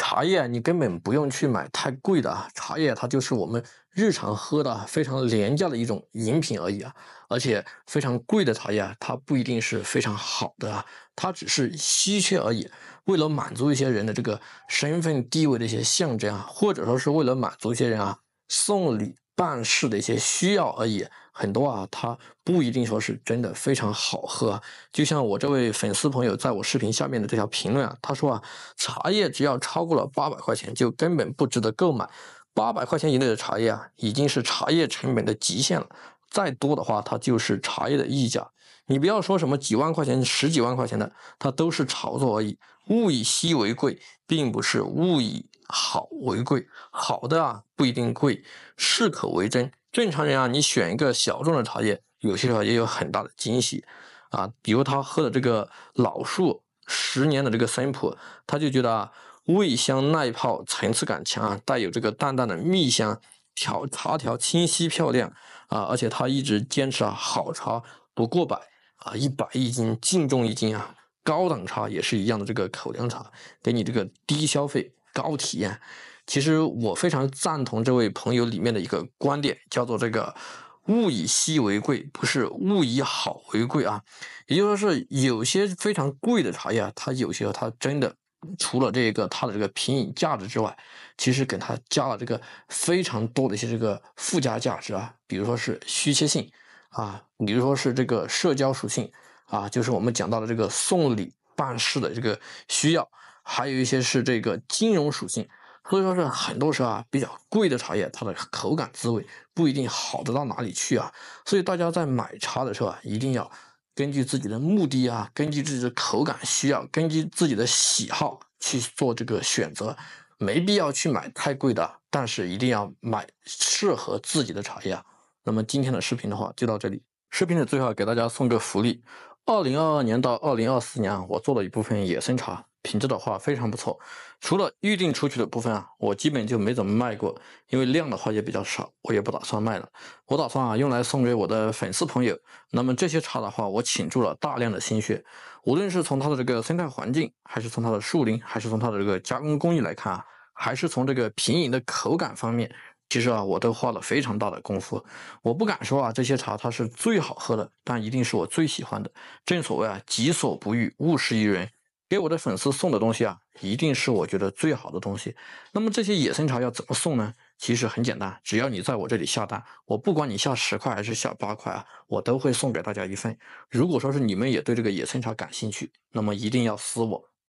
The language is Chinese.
茶叶啊，你根本不用去买太贵的啊。茶叶它就是我们日常喝的非常廉价的一种饮品而已啊。而且非常贵的茶叶啊，它不一定是非常好的啊，它只是稀缺而已。为了满足一些人的这个身份地位的一些象征啊，或者说是为了满足一些人啊送礼办事的一些需要而已。很多啊，它不一定说是真的非常好喝。就像我这位粉丝朋友在我视频下面的这条评论啊，他说啊，茶叶只要超过了八百块钱，就根本不值得购买。八百块钱以内的茶叶啊，已经是茶叶成本的极限了。再多的话，它就是茶叶的溢价。你不要说什么几万块钱、十几万块钱的，它都是炒作而已。物以稀为贵，并不是物以好为贵。好的啊，不一定贵，适口为珍。正常人啊，你选一个小众的茶叶，有些时候也有很大的惊喜啊。比如他喝的这个老树十年的这个生普，他就觉得啊，味香耐泡，层次感强啊，带有这个淡淡的蜜香，条茶条清晰漂亮啊。而且他一直坚持啊，好茶不过百啊，一百一斤净重一斤啊，高档茶也是一样的这个口粮茶，给你这个低消费高体验。其实我非常赞同这位朋友里面的一个观点，叫做这个“物以稀为贵”，不是“物以好为贵”啊。也就是说，是有些非常贵的茶叶啊，它有些它真的除了这个它的这个品饮价值之外，其实给它加了这个非常多的一些这个附加价值啊，比如说是稀缺性啊，比如说是这个社交属性啊，就是我们讲到的这个送礼办事的这个需要，还有一些是这个金融属性。所以说是很多时候啊，比较贵的茶叶，它的口感滋味不一定好得到哪里去啊。所以大家在买茶的时候啊，一定要根据自己的目的啊，根据自己的口感需要，根据自己的喜好去做这个选择，没必要去买太贵的，但是一定要买适合自己的茶叶啊。那么今天的视频的话就到这里，视频的最后给大家送个福利，二零二二年到二零二四年啊，我做了一部分野生茶。品质的话非常不错，除了预定出去的部分啊，我基本就没怎么卖过，因为量的话也比较少，我也不打算卖了。我打算啊用来送给我的粉丝朋友。那么这些茶的话，我倾注了大量的心血，无论是从它的这个生态环境，还是从它的树林，还是从它的这个加工工艺来看啊，还是从这个品饮的口感方面，其实啊我都花了非常大的功夫。我不敢说啊这些茶它是最好喝的，但一定是我最喜欢的。正所谓啊己所不欲，勿施于人。给我的粉丝送的东西啊，一定是我觉得最好的东西。那么这些野生茶要怎么送呢？其实很简单，只要你在我这里下单，我不管你下十块还是下八块啊，我都会送给大家一份。如果说是你们也对这个野生茶感兴趣，那么一定要私我。